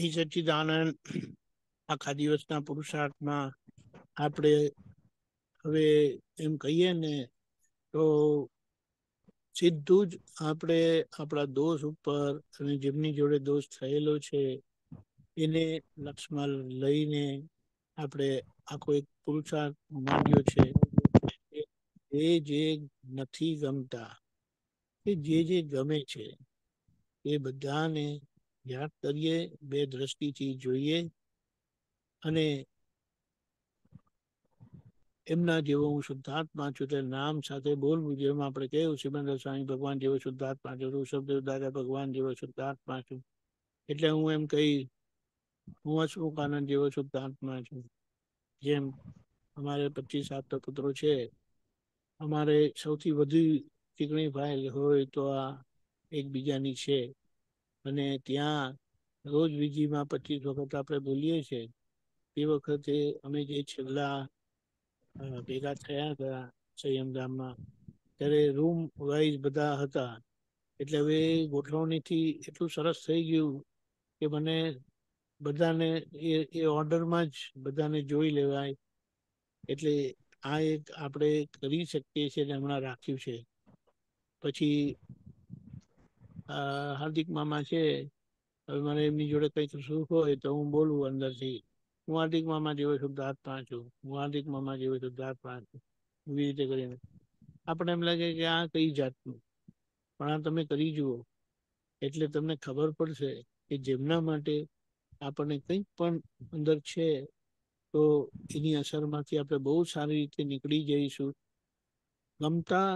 જય સચિદાનંદ આખા દિવસના પુરુષાર્થમાં આપણે હવે એમ કહીએ ને તો સીધું જ આપણે આપણા દોષ ઉપર અને જેમની જોડે દોષ થયેલો છે એને લક્ષમાં લઈને આપણે આખો એક પુરુષાર્થ માંડ્યો છે એ જે નથી ગમતા એ જે જે ગમે છે એ બધાને યાદ કરીએ બે દ્રષ્ટિથી જોઈએ અને એમના જેવો હું શુદ્ધાત્મા છું તે નામ સાથે બોલવું જેમ આપણે કહ્યું સિમંદર સ્વામી ભગવાન જેવો શુદ્ધાત્મા છું ઋષભદેવ દાદા ભગવાન જેવો શુદ્ધાત્મા છું એટલે હું એમ કહી હું હસમુખાનંદ જેવો શુદ્ધાત્મા છું જેમ અમારે પચીસ સાત પુત્રો છે અમારે સૌથી વધુ ચીકણી ફાઇલ હોય તો આ એકબીજાની છે અને ત્યાં રોજ વિધિમાં પચીસ વખત આપણે બોલીએ છીએ તે વખતે અમે જે છેલ્લા ભેગા થયા હતા સંયમધામમાં ત્યારે રૂમ વાઇઝ બધા હતા એટલે હવે ગોઠવણીથી એટલું સરસ થઈ ગયું કે મને બધાને એ એ ઓર્ડરમાં જ બધાને જોઈ લેવાય એટલે આ એક આપણે કરી શકીએ છીએ હમણાં રાખ્યું છે પછી હાર્દિક મામા છે હવે મને એમની જોડે કંઈક સુખ હોય તો હું બોલું અંદરથી હું હાર્દિક મામા જેવો શુદ્ધાત્મા છું હું હાર્દિક મામા જેવો શુદ્ધાત્મા છું એવી રીતે કરીને આપણે એમ લાગે કે આ કઈ જાતનું પણ આ તમે કરી જુઓ એટલે તમને ખબર પડશે કે જેમના માટે આપણને કંઈક પણ અંદર છે તો એની અસરમાંથી આપણે બહુ સારી રીતે નીકળી જઈશું ગમતા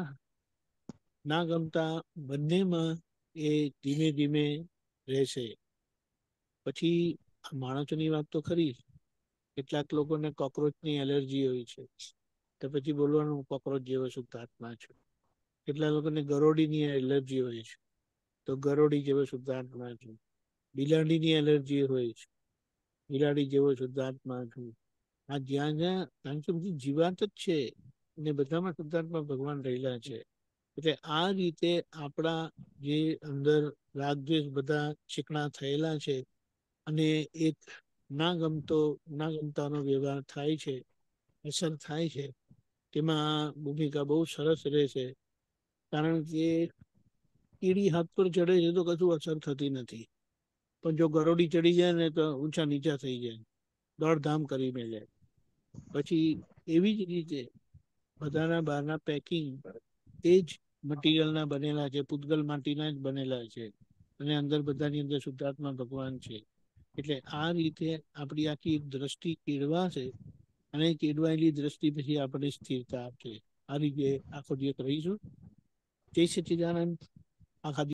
ના ગમતા બંનેમાં એ ધીમે ધીમે રહેશે પછી માણસોની વાત તો ખરી કેટલાક લોકોને કોક્રોચની એલર્જી હોય છે તો પછી બોલવાનું કોક્રોચ જેવો શુદ્ધ છું છે કેટલા લોકોને ગરોડીની એલર્જી હોય છે તો ગરોડી જેવો શુદ્ધ છું છે બિલાડીની એલર્જી હોય છે બિલાડી જેવો શુદ્ધ છું આ જ્યાં જ્યાં કારણ કે બધી જીવાત જ છે ને બધામાં શુદ્ધાત્મા ભગવાન રહેલા છે એટલે આ રીતે આપણા જે અંદર રાગદ્વેષ બધા ચીકણા થયેલા છે અને એક ના ગમતો ના ગમતાનો વ્યવહાર થાય છે અસર થાય છે તેમાં ભૂમિકા બહુ સરસ રહે છે કારણ કે કીડી હાથ પર ચડે છે તો કશું અસર થતી નથી પણ જો ગરોડી ચડી જાય ને તો ઊંચા નીચા થઈ જાય દોડધામ કરી કરીને જાય પછી એવી જ રીતે બધાના બહારના પેકિંગ એ જ મટીરિયલના બનેલા છે પૂતગલ માટીના જ બનેલા છે અને અંદર બધાની અંદર શુદ્ધાત્મા ભગવાન છે એટલે આ રીતે આપણી આખી દ્રષ્ટિ છે અને કેળવાયેલી દ્રષ્ટિ પછી આપણે સ્થિરતા આપશે આ રીતે આખો દિવસ રહીશું તે સચિદાનંદ આખા